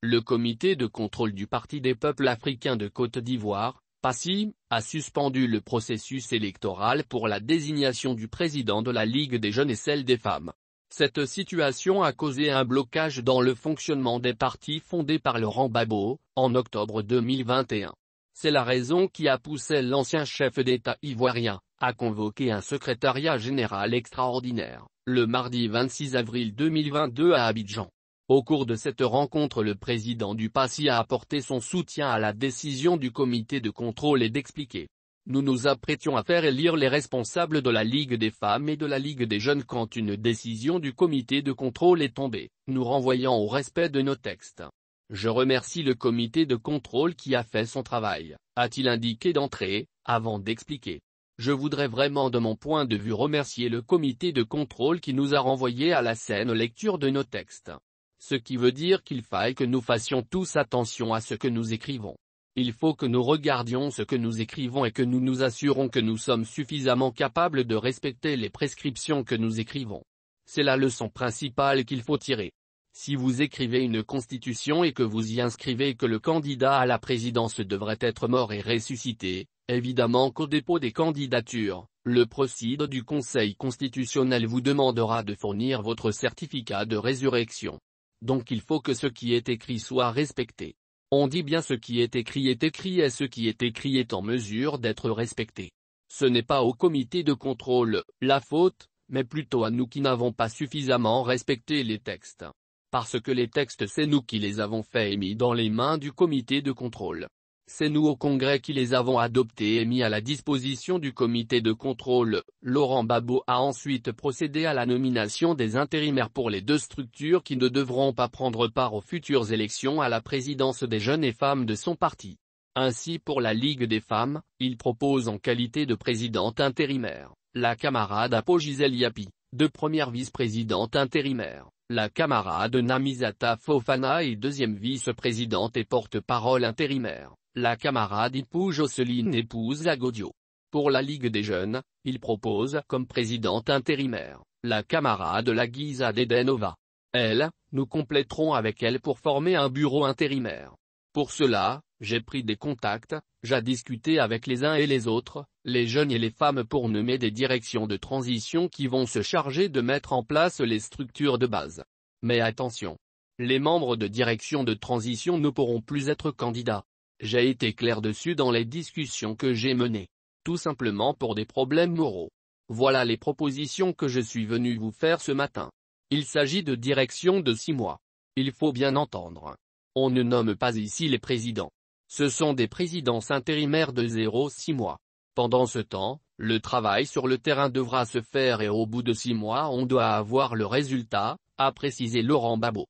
Le comité de contrôle du Parti des peuples africains de Côte d'Ivoire, PASI, a suspendu le processus électoral pour la désignation du président de la Ligue des jeunes et celle des femmes. Cette situation a causé un blocage dans le fonctionnement des partis fondés par Laurent Babo en octobre 2021. C'est la raison qui a poussé l'ancien chef d'État ivoirien, à convoquer un secrétariat général extraordinaire, le mardi 26 avril 2022 à Abidjan. Au cours de cette rencontre le président du PASI a apporté son soutien à la décision du comité de contrôle et d'expliquer nous nous apprêtions à faire élire les responsables de la Ligue des femmes et de la Ligue des jeunes quand une décision du comité de contrôle est tombée, nous renvoyant au respect de nos textes. Je remercie le comité de contrôle qui a fait son travail, a-t-il indiqué d'entrée, avant d'expliquer. Je voudrais vraiment de mon point de vue remercier le comité de contrôle qui nous a renvoyé à la scène lecture de nos textes ce qui veut dire qu'il faille que nous fassions tous attention à ce que nous écrivons. Il faut que nous regardions ce que nous écrivons et que nous nous assurons que nous sommes suffisamment capables de respecter les prescriptions que nous écrivons. C'est la leçon principale qu'il faut tirer. Si vous écrivez une constitution et que vous y inscrivez que le candidat à la présidence devrait être mort et ressuscité, évidemment qu'au dépôt des candidatures, le procide du Conseil constitutionnel vous demandera de fournir votre certificat de résurrection donc il faut que ce qui est écrit soit respecté. On dit bien ce qui est écrit est écrit et ce qui est écrit est en mesure d'être respecté. Ce n'est pas au comité de contrôle, la faute, mais plutôt à nous qui n'avons pas suffisamment respecté les textes. Parce que les textes c'est nous qui les avons faits et mis dans les mains du comité de contrôle. C'est nous au Congrès qui les avons adoptés et mis à la disposition du comité de contrôle. Laurent Babot a ensuite procédé à la nomination des intérimaires pour les deux structures qui ne devront pas prendre part aux futures élections à la présidence des jeunes et femmes de son parti. Ainsi pour la Ligue des femmes, il propose en qualité de présidente intérimaire, la camarade Apo Yapi, de première vice-présidente intérimaire la camarade Namizata Fofana et deuxième vice-présidente et porte-parole intérimaire, la camarade Ipou Jocelyne épouse Agodio. Pour la Ligue des Jeunes, il propose comme présidente intérimaire, la camarade Laguisa Dedenova. Elle, nous compléterons avec elle pour former un bureau intérimaire. Pour cela, j'ai pris des contacts, j'ai discuté avec les uns et les autres, les jeunes et les femmes pour nommer des directions de transition qui vont se charger de mettre en place les structures de base. Mais attention. Les membres de direction de transition ne pourront plus être candidats. J'ai été clair dessus dans les discussions que j'ai menées. Tout simplement pour des problèmes moraux. Voilà les propositions que je suis venu vous faire ce matin. Il s'agit de direction de six mois. Il faut bien entendre. On ne nomme pas ici les présidents. Ce sont des présidences intérimaires de 0-6 mois. Pendant ce temps, le travail sur le terrain devra se faire et au bout de six mois on doit avoir le résultat, a précisé Laurent Babot.